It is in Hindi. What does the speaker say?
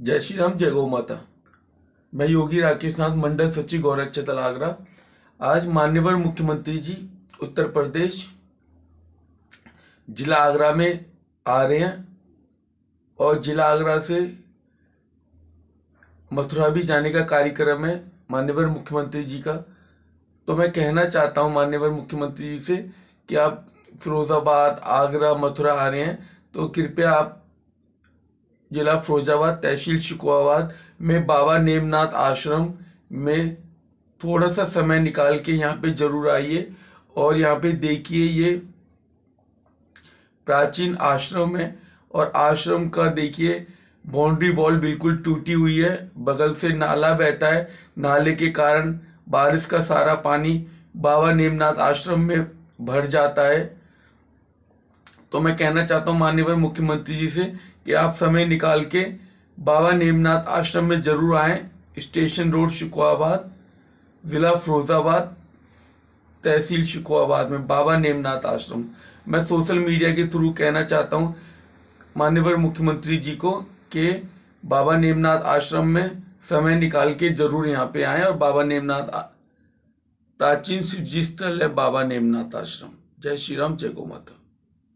जय श्री राम जय गौ माता मैं योगी राकेश नाथ मंडल सचिव गौरक्ष तलागरा आज मान्यवर मुख्यमंत्री जी उत्तर प्रदेश जिला आगरा में आ रहे हैं और जिला आगरा से मथुरा भी जाने का कार्यक्रम है मान्यवर मुख्यमंत्री जी का तो मैं कहना चाहता हूँ मान्यवर मुख्यमंत्री जी से कि आप फिरोज़ाबाद आगरा मथुरा आ रहे हैं तो कृपया आप जिला फिरोजाबाद तहसील शिकोहाबाद में बाबा नेमनाथ आश्रम में थोड़ा सा समय निकाल के यहाँ पे ज़रूर आइए और यहाँ पे देखिए ये प्राचीन आश्रम है और आश्रम का देखिए बाउंड्री बॉल बिल्कुल टूटी हुई है बगल से नाला बहता है नाले के कारण बारिश का सारा पानी बाबा नेमनाथ आश्रम में भर जाता है तो मैं कहना चाहता हूँ मान्यवर मुख्यमंत्री जी से कि आप समय निकाल के बाबा नेमनाथ आश्रम में ज़रूर आएँ स्टेशन रोड शिकोहाबाद ज़िला फिरोज़ाबाद तहसील शिकोहाबाद में बाबा नेमनाथ आश्रम मैं सोशल मीडिया के थ्रू कहना चाहता हूँ मान्यवर मुख्यमंत्री जी को कि बाबा नेमनाथ आश्रम में समय निकाल के ज़रूर यहाँ पे आएँ और बाबा नेमनाथ प्राचीन शिव जी स्थल है बाबा नेमनाथ आश्रम जय श्री राम जय गो माता